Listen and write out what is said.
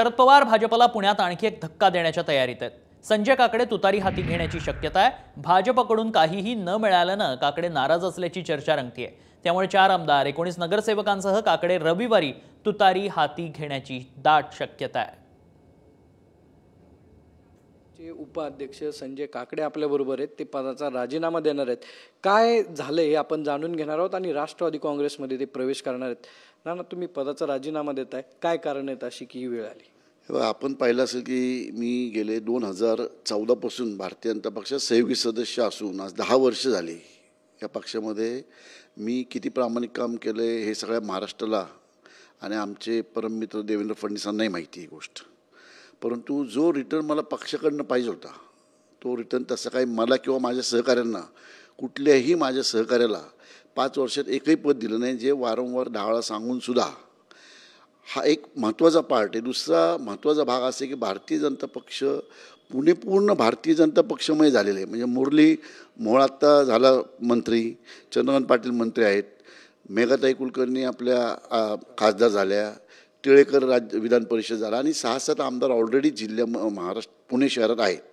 शरद पवार भाजपला पुण्यात आणखी एक धक्का देण्याच्या तयारीत आहेत संजय काकडे तुतारी हाती घेण्याची शक्यता आहे भाजपकडून काहीही न मिळाल्यानं काकडे नाराज असल्याची चर्चा रंगतीये त्यामुळे चार आमदार एकोणीस नगरसेवकांसह काकडे रविवारी तुतारी हाती घेण्याची दाट शक्यता आहे चे उपाध्यक्ष संजय काकडे आपल्याबरोबर आहेत ते पदाचा राजीनामा देणार आहेत काय झालं हे आपण जाणून घेणार आहोत आणि राष्ट्रवादी काँग्रेसमध्ये ते प्रवेश करणार आहेत ना ना तुम्ही पदाचा राजीनामा देत आहे काय कारण आहेत अशी की ही वेळ आली आपण पाहिलं असेल की मी गेले दोन हजार चौदापासून भारतीय जनता पक्षात सहयोगी सदस्य असून आज दहा वर्ष झाली या पक्षामध्ये मी किती प्रामाणिक काम केलं हे सगळ्या महाराष्ट्राला आणि आमचे परममित्र देवेंद्र फडणवीसांनाही माहिती आहे गोष्ट परंतु जो रिटर्न मला पक्षाकडनं पाहिजे होता तो रिटर्न तसं काही मला किंवा माझ्या सहकाऱ्यांना कुठल्याही माझ्या सहकार्याला पाच वर्षात एकही पद दिलं नाही जे वारंवार सांगून सांगूनसुद्धा हा एक महत्त्वाचा पार्ट आहे दुसरा महत्त्वाचा भाग असे की भारतीय जनता पक्ष पुणे पूर्ण भारतीय जनता पक्षमय झालेले आहे म्हणजे मुरली मोहळात्ता झाला मंत्री चंद्रकांत पाटील मंत्री आहेत मेघाताई कुलकर्णी आपल्या खासदार झाल्या टिळेकर राज्य विधान परिषद झाला आणि सहा सात आमदार ऑलरेडी जिल्ह्या महाराष्ट्र पुणे शहरात आहेत